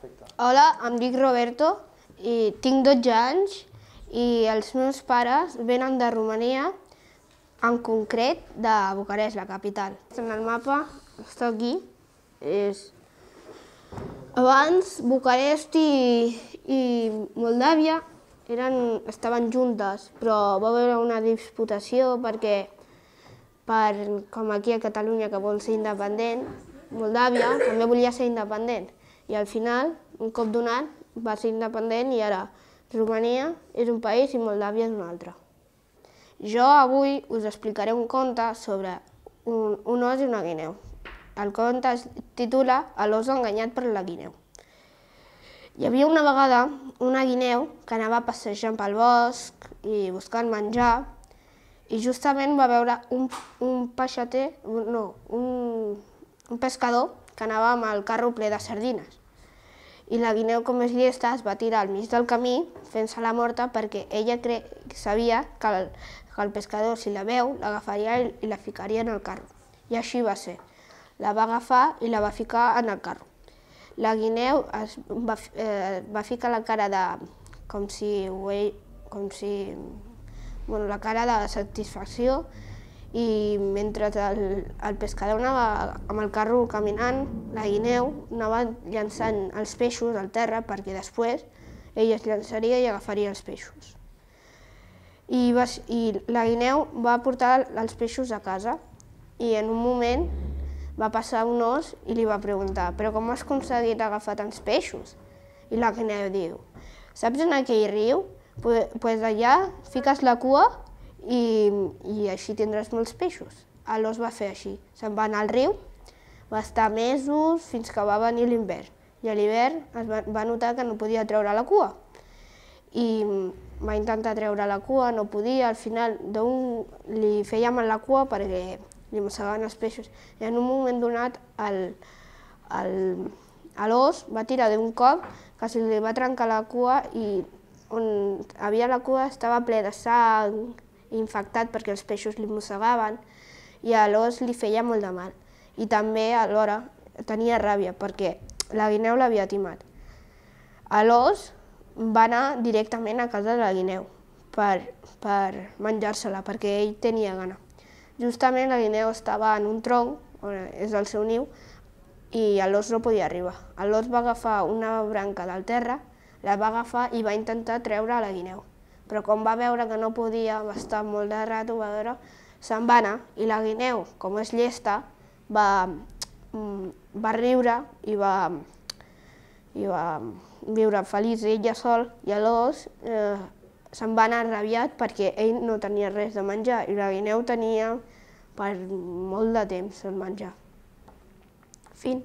Perfecte. Hola, em dic Roberto i tinc 12 anys i els meus pares venen de Romania, en concret de Bucarest, la capital. En el mapa està aquí. És... Abans, Bucarest i, i Moldàvia eren, estaven juntes, però va haver una disputació perquè, per, com aquí a Catalunya, que vol ser independent, Moldàvia també volia ser independent i al final, un cop donat, va ser independent i ara Romania és un país i Moldàvia és un altre. Jo avui us explicaré un conte sobre un, un os i una guineu. El conte es titula L'os enganyat per la guineu. Hi havia una vegada una guineu que anava passejant pel bosc i buscant menjar i justament va veure un, un peixater, no, un, un pescador que anava amb el carro ple de sardines i la guineu, com és llesta, es va tirar al mig del camí fent-se la morta perquè ella cre... sabia que el, que el pescador, si la veu, l'agafaria i, la ficaria en el carro. I així va ser. La va agafar i la va ficar en el carro. La guineu es va, eh, va ficar la cara de... com si... com si... Bueno, la cara de satisfacció i mentre el, el pescador anava amb el carro caminant, la guineu anava llançant els peixos al terra perquè després ell es llançaria i agafaria els peixos. I, va, i la guineu va portar els peixos a casa i en un moment va passar un os i li va preguntar «Però com has aconseguit agafar tants peixos?» I la guineu diu «Saps en aquell riu? Pues, pues allà fiques la cua i, i així tindràs molts peixos. L'os va fer així, se'n va anar al riu, va estar mesos fins que va venir l'hivern. I a l'hivern es va, va notar que no podia treure la cua. I va intentar treure la cua, no podia, al final d'un li feia mal la cua perquè li mossegaven els peixos. I en un moment donat l'os va tirar d'un cop que se li va trencar la cua i on havia la cua estava ple de sang, infectat perquè els peixos li mossegaven i a l'os li feia molt de mal. I també alhora tenia ràbia perquè la guineu l'havia timat. A l'os va anar directament a casa de la guineu per, per menjar-se-la perquè ell tenia gana. Justament la guineu estava en un tronc, on és el seu niu, i l'os no podia arribar. L'os va agafar una branca del terra, la va agafar i va intentar treure la guineu però com va veure que no podia estar molt de rato, va veure, se'n va anar, i la guineu, com és llesta, va, mm, va riure i va, i va viure feliç ella sol, i l'os eh, se'n va anar rabiat perquè ell no tenia res de menjar i la guineu tenia per molt de temps el menjar. Fin.